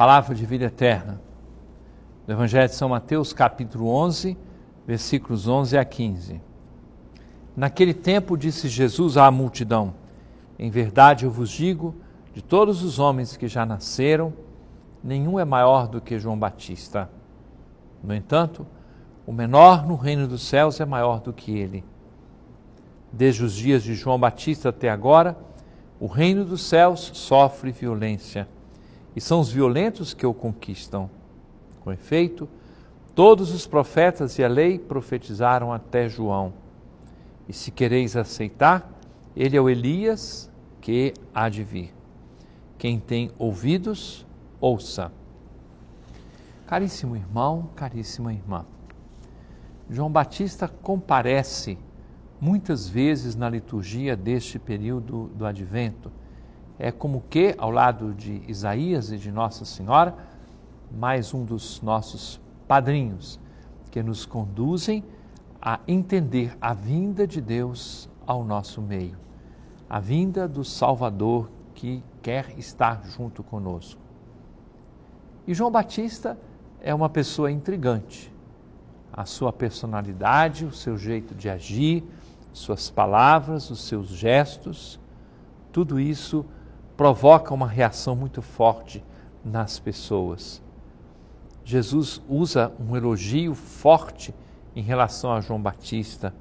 palavra de vida eterna. Do Evangelho de São Mateus, capítulo 11, versículos 11 a 15. Naquele tempo disse Jesus à multidão: Em verdade eu vos digo, de todos os homens que já nasceram, nenhum é maior do que João Batista. No entanto, o menor no reino dos céus é maior do que ele. Desde os dias de João Batista até agora, o reino dos céus sofre violência e são os violentos que o conquistam. Com efeito, todos os profetas e a lei profetizaram até João. E se quereis aceitar, ele é o Elias que há de vir. Quem tem ouvidos, ouça. Caríssimo irmão, caríssima irmã, João Batista comparece muitas vezes na liturgia deste período do Advento é como que, ao lado de Isaías e de Nossa Senhora, mais um dos nossos padrinhos que nos conduzem a entender a vinda de Deus ao nosso meio, a vinda do Salvador que quer estar junto conosco. E João Batista é uma pessoa intrigante. A sua personalidade, o seu jeito de agir, suas palavras, os seus gestos, tudo isso provoca uma reação muito forte nas pessoas. Jesus usa um elogio forte em relação a João Batista.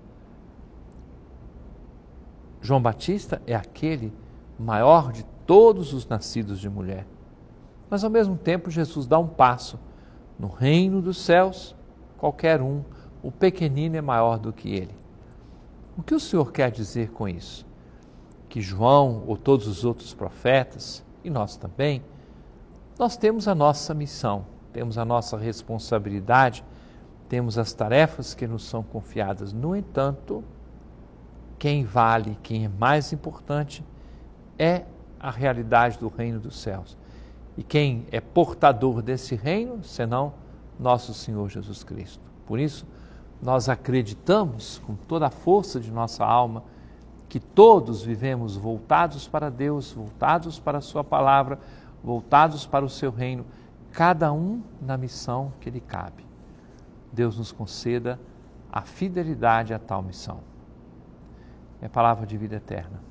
João Batista é aquele maior de todos os nascidos de mulher. Mas ao mesmo tempo, Jesus dá um passo. No reino dos céus, qualquer um, o pequenino é maior do que ele. O que o Senhor quer dizer com isso? que João ou todos os outros profetas, e nós também, nós temos a nossa missão, temos a nossa responsabilidade, temos as tarefas que nos são confiadas. No entanto, quem vale, quem é mais importante é a realidade do reino dos céus. E quem é portador desse reino, senão nosso Senhor Jesus Cristo. Por isso, nós acreditamos com toda a força de nossa alma que todos vivemos voltados para Deus, voltados para a Sua palavra, voltados para o Seu reino, cada um na missão que lhe cabe. Deus nos conceda a fidelidade a tal missão. É a palavra de vida eterna.